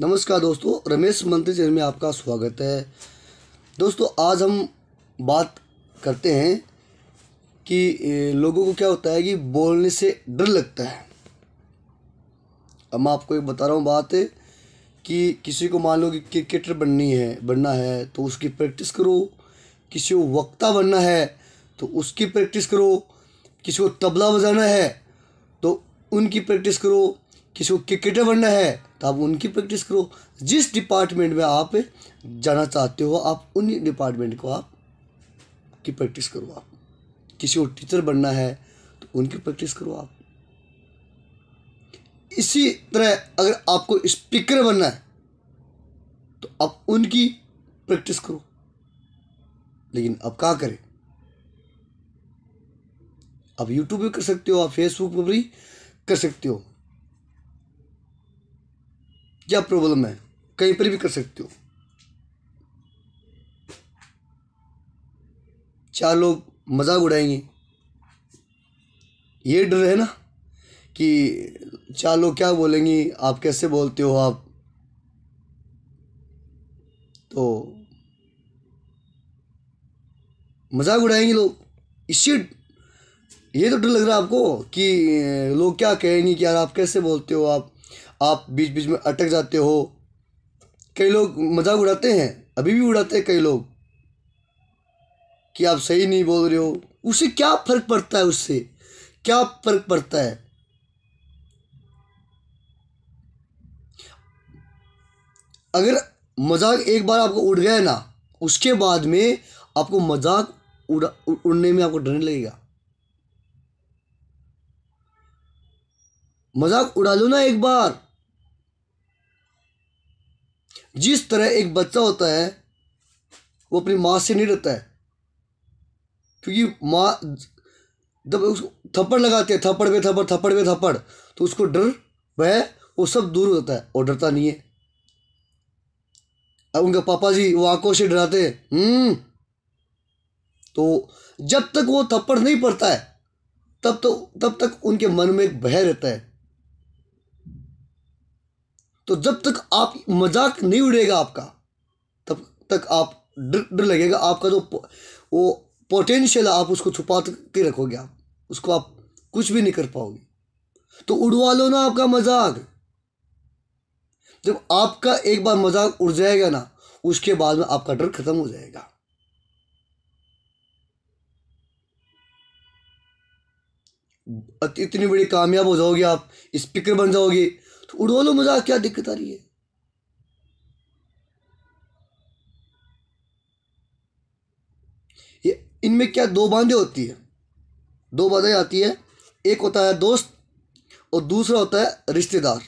नमस्कार दोस्तों रमेश मंत्री चैनल में आपका स्वागत है दोस्तों आज हम बात करते हैं कि लोगों को क्या होता है कि बोलने से डर लगता है अब मैं आपको एक बता रहा हूँ बात है कि किसी को मान लो कि क्रिकेटर बननी है बनना है तो उसकी प्रैक्टिस करो किसी को वक्ता बनना है तो उसकी प्रैक्टिस करो किसी को तबला बजाना है तो उनकी प्रैक्टिस करो किसी को क्रिकेटर बनना है तो आप उनकी प्रैक्टिस करो जिस डिपार्टमेंट में आप जाना चाहते हो आप उन डिपार्टमेंट को आप की प्रैक्टिस करो आप किसी को टीचर बनना है तो उनकी प्रैक्टिस करो आप इसी तरह अगर आपको स्पीकर बनना है तो आप उनकी प्रैक्टिस करो लेकिन अब क्या करें आप यूट्यूब भी कर सकते हो आप फेसबुक पर भी कर सकते हो या प्रॉब्लम है कहीं पर भी कर सकते हो चार लोग मजाक उड़ाएंगे ये डर है ना कि चार लोग क्या बोलेंगे आप कैसे बोलते हो आप तो मजाक उड़ाएंगे लोग इससे ये तो डर लग रहा है आपको कि लोग क्या कहेंगे कि यार आप कैसे बोलते हो आप आप बीच बीच में अटक जाते हो कई लोग मजाक उड़ाते हैं अभी भी उड़ाते हैं कई लोग कि आप सही नहीं बोल रहे हो उसे क्या फ़र्क पड़ता है उससे क्या फ़र्क पड़ता है अगर मजाक एक बार आपको उड़ गया ना उसके बाद में आपको मजाक उड़ा उड़ने में आपको डरने लगेगा मजाक उड़ा लो ना एक बार जिस तरह एक बच्चा होता है वो अपनी माँ से नहीं रहता है क्योंकि माँ जब उसको थप्पड़ लगाते हैं थप्पड़ पे थप्पड़ थप्पड़ पे थप्पड़ तो उसको डर वह वो सब दूर होता है और डरता नहीं है अब उनका पापा जी वो आंखों से डराते हैं हम्म। तो जब तक वो थप्पड़ नहीं पड़ता है तब तो तब तक उनके मन में एक भय रहता है तो जब तक आप मजाक नहीं उड़ेगा आपका तब तक आप डर डर लगेगा आपका जो तो वो पोटेंशियल आप उसको छुपा के रखोगे आप उसको आप कुछ भी नहीं कर पाओगे तो उड़वा लो ना आपका मजाक जब आपका एक बार मजाक उड़ जाएगा ना उसके बाद में आपका डर खत्म हो जाएगा इतनी बड़ी कामयाब हो जाओगे आप स्पीकर बन जाओगे तो उड़ो लो मजाक क्या दिक्कत आ रही है इनमें क्या दो बांधे होती है दो बाधाएं आती है एक होता है दोस्त और दूसरा होता है रिश्तेदार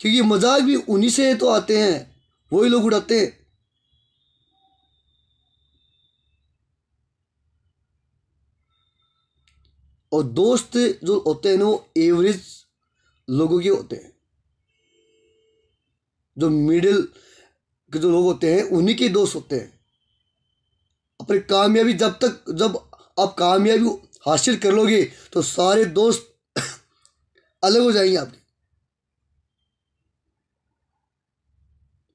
क्योंकि मजाक भी उन्हीं से तो आते हैं वही लोग उड़ाते हैं और दोस्त जो होते हैं ना वो एवरेज लोगों के होते हैं जो मिडिल के जो लोग होते हैं उन्हीं के दोस्त होते हैं अपनी कामयाबी जब तक जब आप कामयाबी हासिल कर लोगे तो सारे दोस्त अलग हो जाएंगे आपके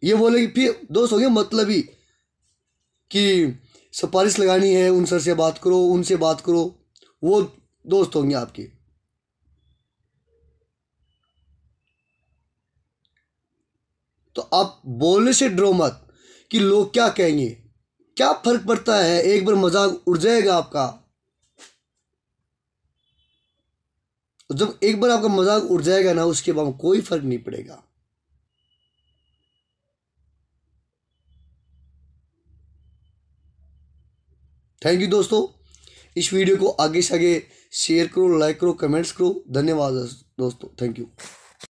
ये बोलेंगे फिर दोस्त हो गए मतलब ही कि सिफारिश लगानी है उन सर से बात करो उनसे बात करो वो दोस्त होंगे आपके तो आप बोलने से डरो मत कि लोग क्या कहेंगे क्या फ़र्क पड़ता है एक बार मजाक उड़ जाएगा आपका जब एक बार आपका मजाक उड़ जाएगा ना उसके बाद कोई फ़र्क नहीं पड़ेगा थैंक यू दोस्तों इस वीडियो को आगे से आगे शेयर करो लाइक करो कमेंट्स करो धन्यवाद दोस्तों थैंक यू